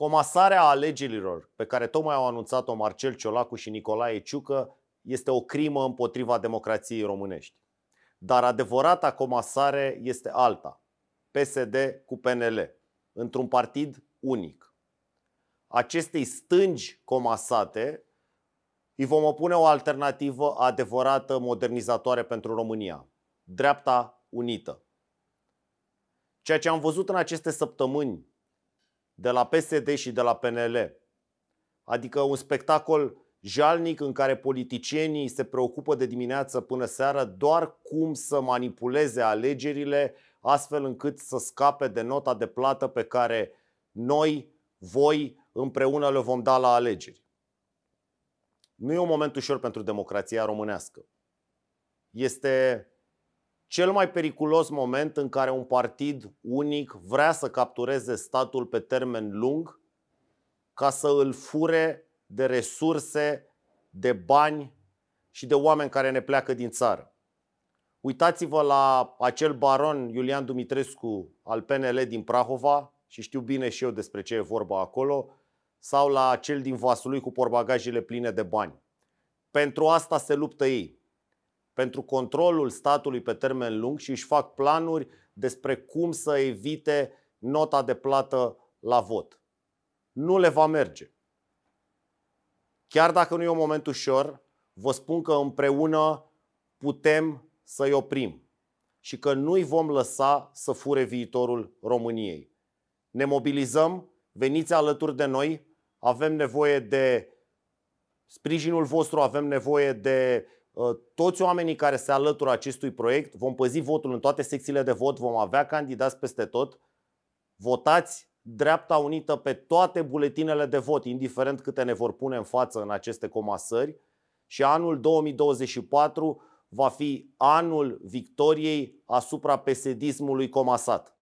Comasarea alegerilor pe care tocmai au anunțat-o Marcel Ciolacu și Nicolae Ciucă este o crimă împotriva democrației românești. Dar adevărata comasare este alta. PSD cu PNL, într-un partid unic. Acestei stângi comasate îi vom opune o alternativă adevărată modernizatoare pentru România, dreapta unită. Ceea ce am văzut în aceste săptămâni de la PSD și de la PNL. Adică un spectacol jalnic în care politicienii se preocupă de dimineață până seară doar cum să manipuleze alegerile astfel încât să scape de nota de plată pe care noi, voi, împreună le vom da la alegeri. Nu e un moment ușor pentru democrația românească. Este cel mai periculos moment în care un partid unic vrea să captureze statul pe termen lung ca să îl fure de resurse, de bani și de oameni care ne pleacă din țară. Uitați-vă la acel baron Iulian Dumitrescu al PNL din Prahova și știu bine și eu despre ce e vorba acolo, sau la cel din Vaslui cu porbagajele pline de bani. Pentru asta se luptă ei pentru controlul statului pe termen lung și își fac planuri despre cum să evite nota de plată la vot. Nu le va merge. Chiar dacă nu e un moment ușor, vă spun că împreună putem să-i oprim și că nu-i vom lăsa să fure viitorul României. Ne mobilizăm, veniți alături de noi, avem nevoie de sprijinul vostru, avem nevoie de Uh, toți oamenii care se alătură acestui proiect, vom păzi votul în toate secțiile de vot, vom avea candidați peste tot. Votați dreapta unită pe toate buletinele de vot, indiferent câte ne vor pune în față în aceste comasări. Și anul 2024 va fi anul victoriei asupra pesedismului comasat.